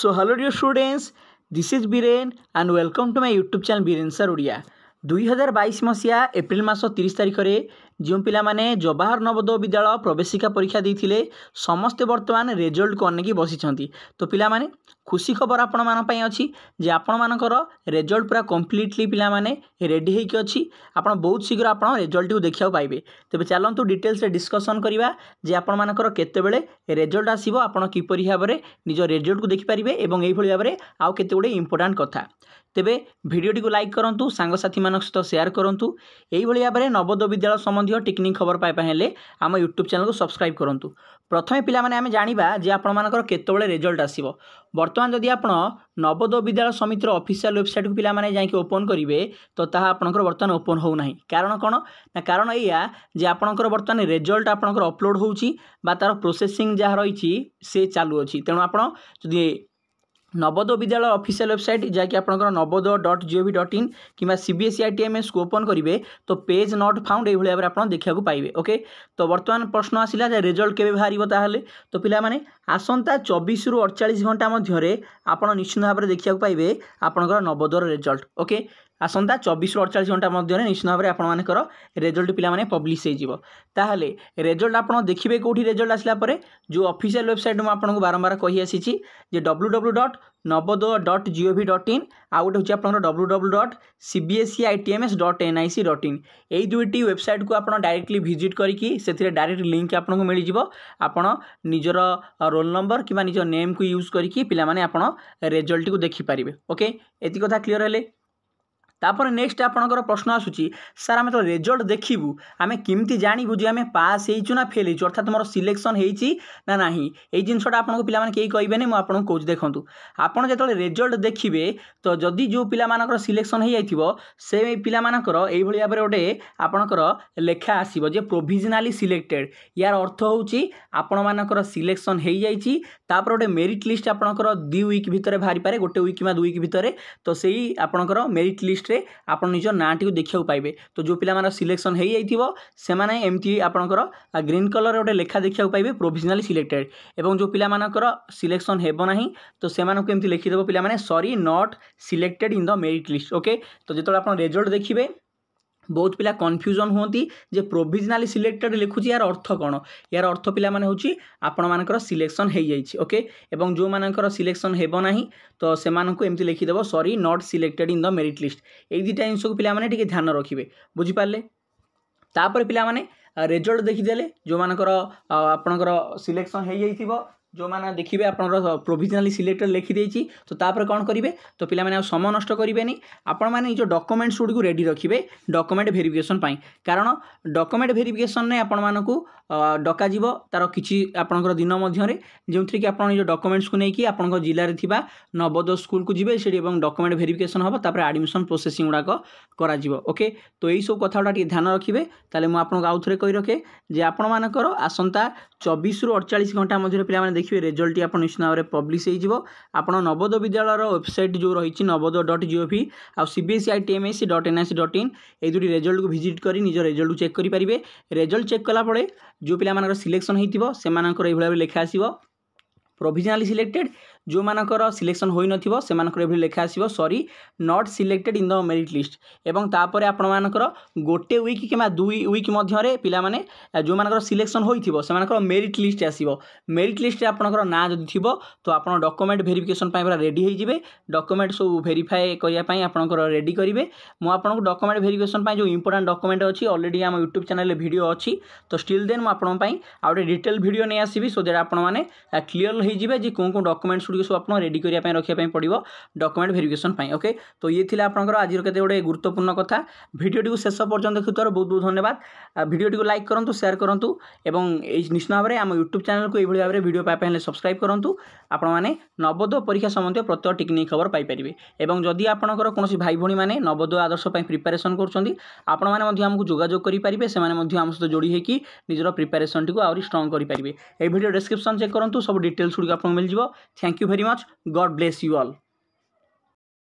so hello dear students this is Biren and welcome to my YouTube channel Biren sir Odia ଦୁଇ ହଜାର ବାଇଶ ମସିହା April ମାସ ତିରିଶ ତାରିଖରେ ଯେଉଁ ପିଲାମାନେ ଜବାହର ନବୋଦୟ ବିଦ୍ୟାଳୟ ପ୍ରବେଶିକା ପରୀକ୍ଷା ଦେଇଥିଲେ ସମସ୍ତେ ବର୍ତ୍ତମାନ ରେଜଲ୍ଟକୁ ଅନେଇକି ବସିଛନ୍ତି ତ ପିଲାମାନେ ଖୁସି ଖବର ଆପଣମାନଙ୍କ ପାଇଁ ଅଛି ଯେ ଆପଣମାନଙ୍କର ରେଜଲ୍ଟ ପୁରା କମ୍ପ୍ଲିଟଲି ପିଲାମାନେ ରେଡ଼ି ହେଇକି ଅଛି ଆପଣ ବହୁତ ଶୀଘ୍ର ଆପଣ ରେଜଲ୍ଟଟିକୁ ଦେଖିବାକୁ ପାଇବେ ତେବେ ଚାଲନ୍ତୁ ଡିଟେଲ୍ସରେ ଡିସ୍କସନ୍ କରିବା ଯେ ଆପଣମାନଙ୍କର କେତେବେଳେ ରେଜଲ୍ଟ ଆସିବ ଆପଣ କିପରି ଭାବରେ ନିଜ ରେଜଲ୍ଟକୁ ଦେଖିପାରିବେ ଏବଂ ଏଇଭଳି ଭାବରେ ଆଉ କେତେ ଗୁଡ଼ିଏ ଇମ୍ପୋର୍ଟାଣ୍ଟ କଥା ତେବେ ଭିଡ଼ିଓଟିକୁ ଲାଇକ୍ କରନ୍ତୁ ସାଙ୍ଗସାଥିମାନଙ୍କ ସହିତ ସେୟାର କରନ୍ତୁ ଏଇଭଳି ଭାବରେ ନବୋଦୟ ବିଦ୍ୟାଳୟ ସମ୍ବନ୍ଧ ସମ୍ବନ୍ଧୀୟ ଟିକନିକ୍ ଖବର ପାଇବା ହେଲେ ଆମ ୟୁଟ୍ୟୁବ୍ ଚ୍ୟାନେଲ୍କୁ ସବସ୍କ୍ରାଇବ୍ କରନ୍ତୁ ପ୍ରଥମେ ପିଲାମାନେ ଆମେ ଜାଣିବା ଯେ ଆପଣମାନଙ୍କର କେତେବେଳେ ରେଜଲ୍ଟ ଆସିବ ବର୍ତ୍ତମାନ ଯଦି ଆପଣ ନବୋଦୟ ବିଦ୍ୟାଳୟ ସମିତିର ଅଫିସିଆଲ୍ ୱେବସାଇଟ୍କୁ ପିଲାମାନେ ଯାଇକି ଓପନ୍ କରିବେ ତ ତାହା ଆପଣଙ୍କର ବର୍ତ୍ତମାନ ଓପନ୍ ହେଉନାହିଁ କାରଣ କ'ଣ ନା କାରଣ ଏଇଆ ଯେ ଆପଣଙ୍କର ବର୍ତ୍ତମାନ ରେଜଲ୍ଟ ଆପଣଙ୍କର ଅପଲୋଡ଼ ହେଉଛି ବା ତା'ର ପ୍ରୋସେସିଂ ଯାହା ରହିଛି ସେ ଚାଲୁଅଛି ତେଣୁ ଆପଣ ଯଦି ନବୋଦୟ ବିଦ୍ୟାଳୟ ଅଫିସିଆଲ ୱେବସାଇଟ୍ ଯାହାକି ଆପଣଙ୍କର Navodaya dot GOV dot in କିମ୍ବା C B S C I T M ଏସ୍କୁ ଓପନ୍ କରିବେ ତ ପେଜ୍ ନଟ୍ ଫାଉଣ୍ଡ ଏଇଭଳି ଭାବରେ ଆପଣ ଦେଖିବାକୁ ପାଇବେ ଓକେ ତ ବର୍ତ୍ତମାନ ପ୍ରଶ୍ନ ଆସିଲା ଯେ ରେଜଲ୍ଟ କେବେ ବାହାରିବ ତାହେଲେ ତ ପିଲାମାନେ ଆସନ୍ତା ଚବିଶରୁ ଅଡ଼ଚାଳିଶ ଘଣ୍ଟା ମଧ୍ୟରେ ଆପଣ ନିଶ୍ଚିନ୍ତ ଭାବରେ ଦେଖିବାକୁ ପାଇବେ ଆପଣଙ୍କର ନବୋଦୟର ରେଜଲ୍ଟ ଓକେ আসন্তা চবিশরু অড়চাশ ঘণ্টা মধ্যে নিশ্চিত ভাবে আপনার রেজল্ট পিলামানে পব্লিশ হয়ে যাব তাহলে রেজল্ট আপনার দেখবে কোটি রেজল্ট আসলা পরে যে অফিসিয়াল ওয়েবসাইট মু আপনার বারম্বার কহি আসিছি যে W W dot Navodaya dot GOV dot in আউ গোটে হচ্ছে আপনার W W dot CBSE ITMS dot NIC dot in এই দুইটি ওয়েবসাইট কু আপনার ডাইরেক্টলি ভিজিট করি সেতিরে ডাইরেক্ট লিঙ্ক আপনার মিলে যাব আপনার নিজের রোল নম্বর কিংবা নিজ নেম কু ইউজ করি পিলামানে আপনার রেজল্টটি দেখিপারে ওকে এটি কথা ক্লিয়ার হলে তাপরে নেক্সট আপনার প্রশ্ন আসুচি স্যার আমি তো রেজল্ট দেখবু আমি কমিটি জাঁবু যে আমি পাস হয়েছু না ফেল হয়েছু অর্থাৎ মোটর সিলেকশন হয়েছি না না এই জিনিসটা আপনার পিলামানে কেউ কহবে না আপনার কোচ দেখুন আপনার যেত রেজল্ট দেখবে তো যদি যে পিলামানর সিলেকশন হয়ে যাই সে পিলা পিলামানর এইভাবে ভাবে গোটে আপনার লেখা আসব যে প্রোভিজনালি সিলেক্টেড ইয়ার অর্থ হচ্ছে আপন মানকর সিলেকশন হয়ে যাই তাপরে গোটে মেরিট লিষ্ট আপনার দুই উইক ভিতরে বাহারি পড়ে গোটে উইক বা দুই উইক ভিতরে তো সেই আপনার মেরিট লিষ্ট লিষ্টରେ ଆପଣ ନିଜ ନାଁଟିକୁ ଦେଖିବାକୁ ପାଇବେ ତ ଯେଉଁ ପିଲାମାନଙ୍କର ସିଲେକ୍ସନ୍ ହୋଇଯାଇଥିବ ସେମାନେ ଏମିତି ଆପଣଙ୍କର ଗ୍ରୀନ୍ କଲର୍ରେ ଗୋଟେ ଲେଖା ଦେଖିବାକୁ ପାଇବେ ପ୍ରୋଭିଜନାଲି ସିଲେକ୍ଟେଡ଼୍ ଏବଂ ଯେଉଁ ପିଲାମାନଙ୍କର ସିଲେକ୍ସନ୍ ହେବ ନାହିଁ ତ ସେମାନଙ୍କୁ ଏମିତି ଲେଖିଦେବ ପିଲାମାନେ sorry not selected in the merit list okay ତ ଯେତେବେଳେ ଆପଣ ରେଜଲ୍ଟ ଦେଖିବେ বহুত পিলা কনফিউশন হৌந்தி যে প্রভিজনালি সিলেক্টেড লিখু জি আর অর্থ কোন ইয়ার অর্থ পিলা মানে হউচি আপন মানকর সিলেকশন হেই যাইচি ওকে এবং জো মাননকর সিলেকশন হেব নাহি তো সেমাননক এমতি লিখি দেব sorry not selected in the merit list এই দি টাইমসক পিলা মানে ঠিকে ধ্যান রাখিবে বুজি পালে তাপর পিলা মানে রেজাল্ট দেখি দিলে জো মাননকর আপনকর সিলেকশন হেই যাই থিবো ଯେଉଁମାନେ ଦେଖିବେ ଆପଣଙ୍କର ପ୍ରୋଭିଜନାଲି ସିଲେକ୍ଟେଡ଼ ଲେଖିଦେଇଛି ତ ତାପରେ କ'ଣ କରିବେ ତ ପିଲାମାନେ ଆଉ ସମୟ ନଷ୍ଟ କରିବେନି ଆପଣମାନେ ଏଇ ଯେଉଁ ଡକ୍ୟୁମେଣ୍ଟସ୍ ଗୁଡ଼ିକୁ ରେଡ଼ି ରଖିବେ ଡକ୍ୟୁମେଣ୍ଟ ଭେରିଫିକେସନ୍ ପାଇଁ କାରଣ ଡକ୍ୟୁମେଣ୍ଟ ଭେରିଫିକେସନ୍ରେ ଆପଣମାନଙ୍କୁ ଡକାଯିବ ତା'ର କିଛି ଆପଣଙ୍କର ଦିନ ମଧ୍ୟରେ ଯେଉଁଥିରେ କି ଆପଣ ଏଇ ଯେଉଁ ଡକ୍ୟୁମେଣ୍ଟସ୍କୁ ନେଇକି ଆପଣଙ୍କ ଜିଲ୍ଲାରେ ଥିବା ନବୋଦୟ ସ୍କୁଲକୁ ଯିବେ ସେଠି ଏବଂ ଡକ୍ୟୁମେଣ୍ଟ ଭେରିଫିକେସନ୍ ହେବ ତାପରେ ଆଡ଼ମିସନ୍ ପ୍ରୋସେସିଂ ଗୁଡ଼ାକ କରାଯିବ ଓକେ ତ ଏଇସବୁ କଥାଗୁଡ଼ା ଟିକେ ଧ୍ୟାନ ରଖିବେ ତାହେଲେ ମୁଁ ଆପଣଙ୍କୁ ଆଉ ଥରେ କହି ରଖେ ଯେ ଆପଣମାନଙ୍କର ଆସନ୍ତା ଚବିଶରୁ ଅଠଚାଳିଶ ଘଣ୍ଟା ମଧ୍ୟରେ ପିଲାମାନେ কি রেজাল্ট আপোন ইসনাৱৰে পাবলিশ হৈ যিবো আপোনা নৱদৰ বিদ্যালাৰ ওয়েবসাইট যো ৰৈচি নৱদৰ.gov আৰু cbsci.tmec.nic.in এই দুৰি রেজাল্টক ভিজিট কৰি নিজৰ রেজাল্ট চেক কৰি পৰিবে রেজাল্ট চেক কৰা পলে যো পিল মানৰ সিলেকচন হৈ থিবো সেমানৰ এইভাৱে লিখা আছে সিব ପ୍ରୋଭିଜନାଲି ସିଲେକ୍ଟେଡ୍ ଯେଉଁମାନଙ୍କର ସିଲେକ୍ସନ୍ ହୋଇନଥିବ ସେମାନଙ୍କର ଏଭଳି ଲେଖା ଆସିବ sorry not selected in the merit list ଏବଂ ତାପରେ ଆପଣମାନଙ୍କର ଗୋଟେ ୱିକ୍ କିମ୍ବା ଦୁଇ ୱିକ୍ ମଧ୍ୟରେ ପିଲାମାନେ ଯେଉଁମାନଙ୍କର ସିଲେକ୍ସନ୍ ହୋଇଥିବ ସେମାନଙ୍କର ମେରିଟ୍ ଲିଷ୍ଟ ଆସିବ ମେରିଟ୍ ଲିଷ୍ଟରେ ଆପଣଙ୍କର ନାଁ ଯଦି ଥିବ ତ ଆପଣ ଡକୁମେଣ୍ଟ ଭେରିଫିକେସନ୍ ପାଇଁ ପୁରା ରେଡ଼ି ହୋଇଯିବେ ଡକୁମେଣ୍ଟ ସବୁ ଭେରିଫାଏ କରିବା ପାଇଁ ଆପଣଙ୍କର ରେଡ଼ି କରିବେ ମୁଁ ଆପଣଙ୍କୁ ଡକୁମେଣ୍ଟ ଭେରିଫିକେସନ୍ ପାଇଁ ଯେଉଁ ଇମ୍ପୋର୍ଟାଣ୍ଟ ଡକୁମେଣ୍ଟ ଅଛି ଅଲରେଡ଼ି ଆମ ୟୁଟ୍ୟୁବ୍ ଚ୍ୟାନେଲରେ ଭିଡ଼ିଓ ଅଛି ତ ଷ୍ଟିଲ୍ ଦେନ୍ ମୁଁ ଆପଣଙ୍କ ପାଇଁ ଆଉ ଗୋଟେ ଡିଟେଲ୍ ଭିଡ଼ିଓ ନେଇ ଆସିବି ସୋ ଦ୍ୟାଟ୍ ଆପଣମାନେ କ୍ଲିଅର୍ ହେଇଯିବେ ଯେ କେଉଁ କେଉଁ ଡକୁମେଣ୍ଟ ଗୁଡ଼ିକ ସବୁ ଆପଣ ରେଡ଼ି କରିବା ପାଇଁ ରଖିବା ପାଇଁ ପଡ଼ିବ ଡକୁମେଣ୍ଟ ଭେରିଫିକେସନ୍ ପାଇଁ ଓକେ ତ ଇଏ ଥିଲା ଆପଣଙ୍କର ଆଜିର କେତେ ଗୋଟେ ଗୁରୁତ୍ୱପୂର୍ଣ୍ଣ କଥା ଭିଡ଼ିଓଟିକୁ ଶେଷ ପର୍ଯ୍ୟନ୍ତ ଦେଖୁଥିବାରୁ ବହୁତ ବହୁତ ଧନ୍ୟବାଦ ଭିଡ଼ିଓଟିକୁ ଲାଇକ୍ କରନ୍ତୁ ସେୟାର କରନ୍ତୁ ଏବଂ ଏଇ ନିଶ୍ଚିତ ଭାବରେ ଆମ ୟୁଟ୍ୟୁବ୍ ଚ୍ୟାନେଲକୁ ଏଇଭଳି ଭାବରେ ଭିଡ଼ିଓ ପାଇବା ପାଇଁ ହେଲେ ସବସ୍କ୍ରାଇବ୍ କରନ୍ତୁ ଆପଣମାନେ ନବୋଦୟ ପରୀକ୍ଷା ସମ୍ବନ୍ଧୀୟ ପ୍ରତ୍ୟେକ ଟିକିନିକ୍ ଖବର ପାଇପାରିବେ ଏବଂ ଯଦି ଆପଣଙ୍କର କୌଣସି ଭାଇ ଭଉଣୀମାନେ ନବୋଦୟ ଆଦର୍ଶ ପାଇଁ ପ୍ରିପାରେସନ୍ କରୁଛନ୍ତି ଆପଣମାନେ ମଧ୍ୟ ଆମକୁ ଯୋଗାଯୋଗ କରିପାରିବେ ସେମାନେ ମଧ୍ୟ ଆମ ସହିତ ଯୋଡ଼ି ହୋଇକି ନିଜର ପ୍ରିପାରେସନ୍ଟିକୁ ଆହୁରି ଷ୍ଟ୍ରଙ୍ଗ କରିପାରିବେ এই ভিডিও ডেসক্রিপশন চেক করতু সব ডিটেলস भिडियो आपको मिल thank you very much God bless you Al